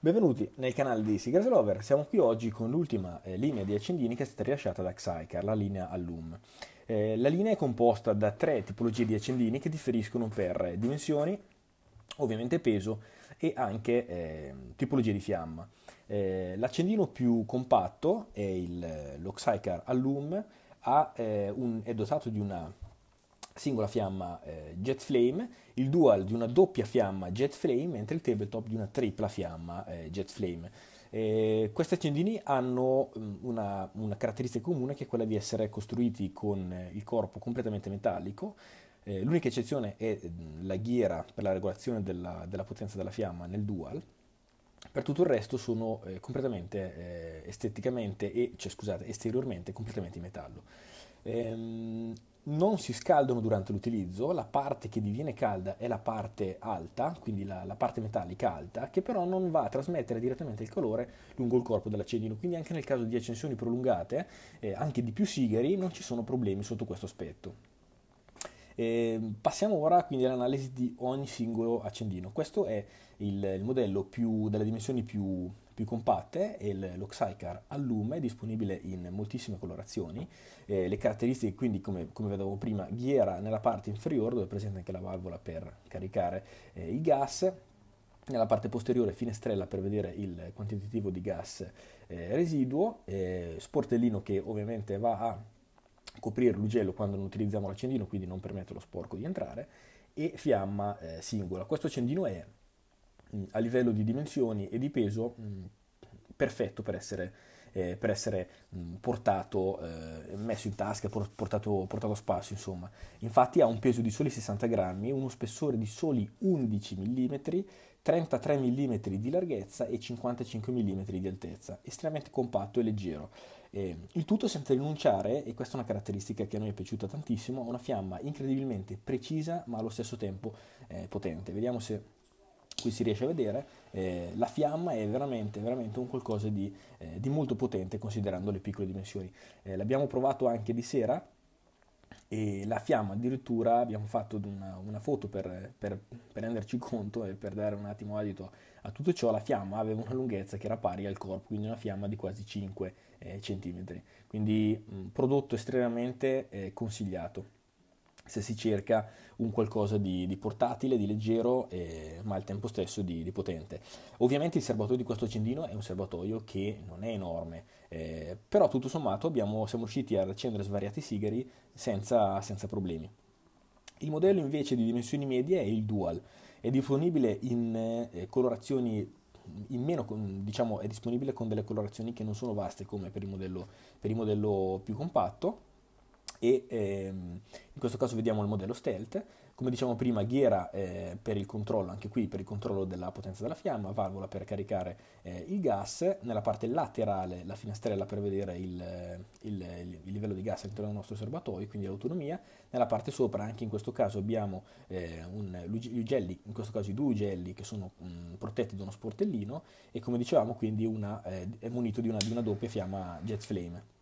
Benvenuti nel canale di Sigras Lover, siamo qui oggi con l'ultima eh, linea di accendini che è stata rilasciata da Xycar, la linea Allum. Eh, la linea è composta da tre tipologie di accendini che differiscono per eh, dimensioni, ovviamente peso e anche eh, tipologia di fiamma. l'accendino più compatto è il, l'Oxycar Allum, ha, un, è dotato di una singola fiamma eh, jet flame, il dual di una doppia fiamma jet flame, mentre il tabletop di una tripla fiamma eh, jet flame. Eh, questi accendini hanno mm, una, una, caratteristica comune che è quella di essere costruiti con eh, il corpo completamente metallico. Eh, l'unica eccezione è mm, la ghiera per la regolazione della, della potenza della fiamma nel dual, per tutto il resto sono eh, completamente eh, esteticamente e cioè, scusate, esteriormente completamente in metallo. Ehm, non si scaldano durante l'utilizzo, la parte che diviene calda è la parte alta, quindi la, la, parte metallica alta, che però non va a trasmettere direttamente il colore lungo il corpo dell'accendino, quindi anche nel caso di accensioni prolungate, eh, anche di più sigari, non ci sono problemi sotto questo aspetto. Eh, passiamo ora quindi all'analisi di ogni singolo accendino. Questo è il, il modello più, delle dimensioni più più compatte e l'Oxycar al lume disponibile in moltissime colorazioni. Eh, le caratteristiche quindi come, come vedevamo prima ghiera nella parte inferiore dove è presente anche la valvola per caricare eh, il gas nella parte posteriore finestrella per vedere il quantitativo di gas eh, residuo, eh, sportellino che ovviamente va a coprire l'ugello quando non utilizziamo l'accendino, quindi non permette allo sporco di entrare, e fiamma eh, singola. Questo accendino è Mm, a livello di dimensioni e di peso mm, perfetto per essere, eh, per essere mm, portato, eh, messo in tasca, portato, portato, a spasso, insomma. Infatti ha un peso di soli 60 grammi, uno spessore di soli 11 mm, 33 mm di larghezza e 55 mm di altezza, estremamente compatto e leggero. Eh, il tutto senza rinunciare, e questa è una caratteristica che a noi è piaciuta tantissimo, a una fiamma incredibilmente precisa ma allo stesso tempo eh, potente. Vediamo se qui si riesce a vedere, eh, la fiamma è veramente, veramente un qualcosa di, eh, di, molto potente considerando le piccole dimensioni. Eh, l'abbiamo provato anche di sera e la fiamma addirittura abbiamo fatto una, una foto per, per, per, renderci conto e per dare un attimo adito a tutto ciò, la fiamma aveva una lunghezza che era pari al corpo, quindi una fiamma di quasi 5 eh, cm. Quindi un prodotto estremamente eh, consigliato se si cerca un qualcosa di, di portatile, di leggero, eh, ma al tempo stesso di, di, potente. Ovviamente il serbatoio di questo accendino è un serbatoio che non è enorme, eh, però tutto sommato abbiamo, siamo riusciti ad accendere svariati sigari senza, senza problemi. Il modello invece di dimensioni medie è il Dual, è disponibile in eh, colorazioni in meno, diciamo, è disponibile con delle colorazioni che non sono vaste come per il modello, per il modello più compatto e ehm, in questo caso vediamo il modello stealth. Come diciamo prima, ghiera eh, per il controllo, anche qui per il controllo della potenza della fiamma, valvola per caricare eh, il gas, nella parte laterale la finestrella per vedere il, eh, il, il livello di gas all'interno del nostro serbatoio, quindi l'autonomia, nella parte sopra anche in questo caso abbiamo eh, un, gli ugelli, in questo caso i due ugelli che sono mh, mm, protetti da uno sportellino e come dicevamo quindi una, eh, è munito di una, di una doppia fiamma jet flame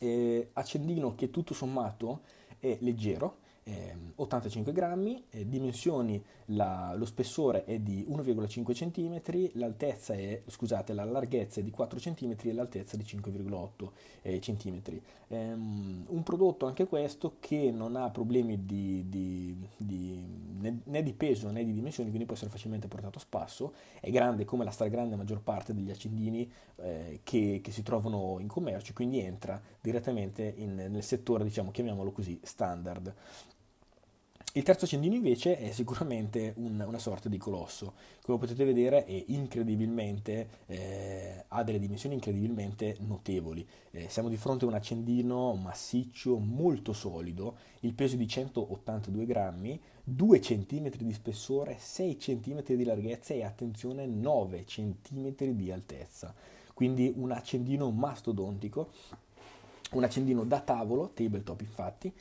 eh, accendino che tutto sommato è leggero, eh, 85 grammi, eh, dimensioni, la, lo spessore è di 1,5 cm, l'altezza è, scusate, la larghezza è di 4 cm e l'altezza è di 5,8 eh, cm. Ehm, um, un prodotto anche questo che non ha problemi di, di, di, né, né, di peso né di dimensioni, quindi può essere facilmente portato a spasso, è grande come la stragrande maggior parte degli accendini eh, che, che, si trovano in commercio, quindi entra direttamente in, nel settore, diciamo, chiamiamolo così, standard. Il terzo accendino invece è sicuramente un, una sorta di colosso. Come potete vedere è incredibilmente, eh, ha delle dimensioni incredibilmente notevoli. Eh, siamo di fronte a un accendino massiccio, molto solido, il peso di 182 grammi, 2 cm di spessore, 6 cm di larghezza e attenzione 9 cm di altezza. Quindi un accendino mastodontico un accendino da tavolo, tabletop infatti,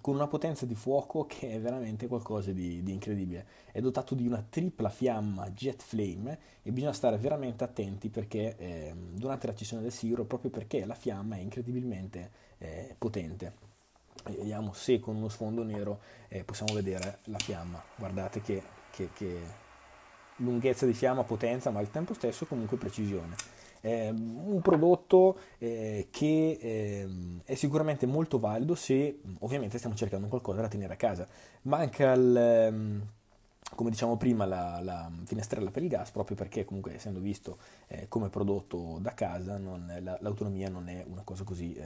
con una potenza di fuoco che è veramente qualcosa di, di, incredibile. È dotato di una tripla fiamma jet flame e bisogna stare veramente attenti perché eh, durante l'accessione del sigaro, proprio perché la fiamma è incredibilmente eh, potente. vediamo se con uno sfondo nero eh, possiamo vedere la fiamma. Guardate che, che, che lunghezza di fiamma, potenza, ma al tempo stesso comunque precisione eh, un prodotto eh, che eh, è sicuramente molto valido se ovviamente stiamo cercando qualcosa da tenere a casa. Manca il ehm, come diciamo prima, la, la, finestrella per il gas, proprio perché comunque essendo visto eh, come prodotto da casa, non, la, l'autonomia non è una cosa così eh,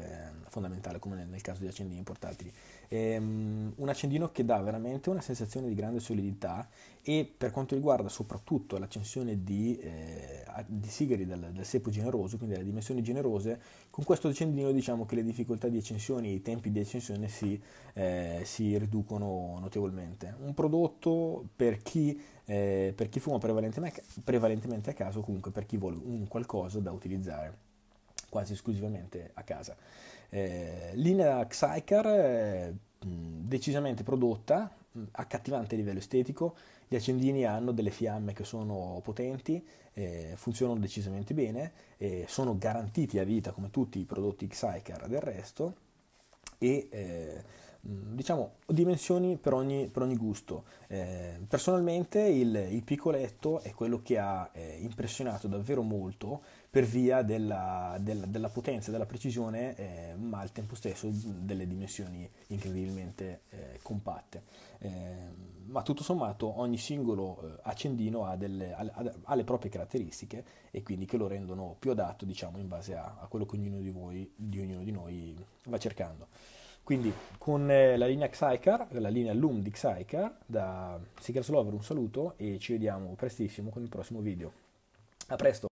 fondamentale come nel, nel, caso di accendini portatili. Ehm, un accendino che dà veramente una sensazione di grande solidità e per quanto riguarda soprattutto l'accensione di... Eh, di sigari del, del, sepo generoso, quindi delle dimensioni generose, con questo accendino diciamo che le difficoltà di accensione, i tempi di accensione si, eh, si riducono notevolmente. Un prodotto per chi, eh, per chi fuma prevalentemente, prevalentemente a caso, comunque per chi vuole un qualcosa da utilizzare quasi esclusivamente a casa. Eh, linea Xycar eh, decisamente prodotta accattivante a livello estetico, gli accendini hanno delle fiamme che sono potenti, eh, funzionano decisamente bene, eh, sono garantiti a vita come tutti i prodotti Xycar del resto e eh, Mm, diciamo dimensioni per ogni, per ogni gusto. Eh, personalmente il, il, piccoletto è quello che ha eh, impressionato davvero molto per via della, della, della potenza, della precisione, eh, ma al tempo stesso mm, delle dimensioni incredibilmente eh, compatte. Eh, ma tutto sommato ogni singolo eh, accendino ha, delle, ha, ha, le proprie caratteristiche e quindi che lo rendono più adatto diciamo, in base a, a quello che ognuno di, voi, di ognuno di noi va cercando. Quindi con eh, la linea Xycar, la linea Loom di Xycar, da Secret Slover un saluto e ci vediamo prestissimo con il prossimo video. A presto!